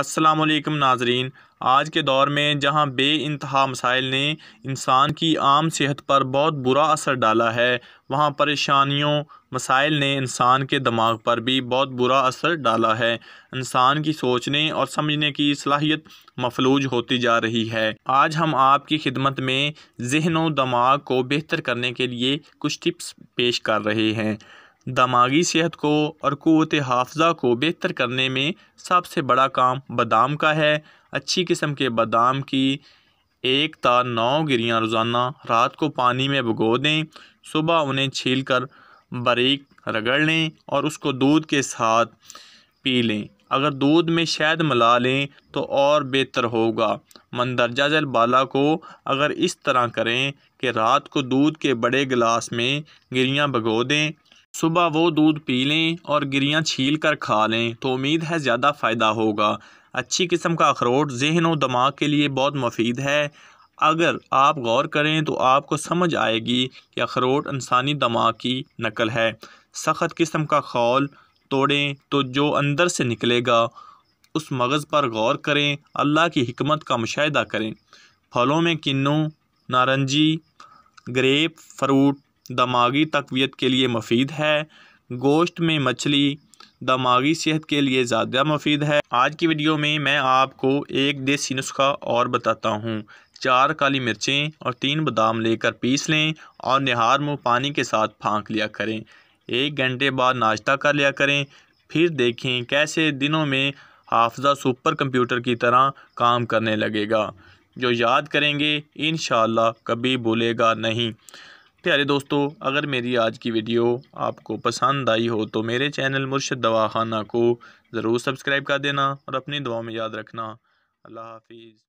अस्सलाम वालेकुम नाजरीन आज के दौर में जहां बे इंतहा मसाइल ने इंसान की आम सेहत पर बहुत बुरा असर डाला है वहां परेशानियों मसाइल ने इंसान के दिमाग पर भी बहुत बुरा असर डाला है इंसान की सोचने और समझने की सलाहियत मफलूज होती जा रही है आज हम आपकी खिदमत में जहन व दिमाग को बेहतर करने के लिए कुछ टिप्स पेश कर रहे हैं दमागी सेहत को और क़वत हाफजा को बेहतर करने में सबसे बड़ा काम बादाम का है अच्छी किस्म के बादाम की एक तार नौ गिरियाँ रोज़ाना रात को पानी में भगो दें सुबह उन्हें छील कर बारीक रगड़ लें और उसको दूध के साथ पी लें अगर दूध में शहद मिला लें तो और बेहतर होगा मंदरजा जल बाला को अगर इस तरह करें कि रात को दूध के बड़े गिलास में गिरियाँ भगो दें सुबह वो दूध पी लें और गिरियाँ छील कर खा लें तो उम्मीद है ज़्यादा फ़ायदा होगा अच्छी किस्म का अखरोट जहन और दिमाग के लिए बहुत मुफीद है अगर आप गौर करें तो आपको समझ आएगी कि अखरोट इंसानी दिमाग की नकल है सख्त किस्म का खौल तोड़ें तो जो अंदर से निकलेगा उस मगज़ पर गौर करें अल्लाह की हमत का मुशाह करें फलों में किन्नू नारंगी ग्रेप फ्रूट दमागी तकवीत के लिए मफीद है गोश्त में मछली दमागी सेहत के लिए ज़्यादा मुफीद है आज की वीडियो में मैं आपको एक देसी नुस्खा और बताता हूँ चार काली मिर्चें और तीन बादाम लेकर पीस लें और निहार मुँह पानी के साथ फाँक लिया करें एक घंटे बाद नाश्ता कर लिया करें फिर देखें कैसे दिनों में हाफजा सुपर कंप्यूटर की तरह काम करने लगेगा जो याद करेंगे इन कभी भूलेगा नहीं प्यारे दोस्तों अगर मेरी आज की वीडियो आपको पसंद आई हो तो मेरे चैनल मुर्शद दवा खाना को ज़रूर सब्सक्राइब कर देना और अपनी दुआ में याद रखना अल्लाह हाफिज़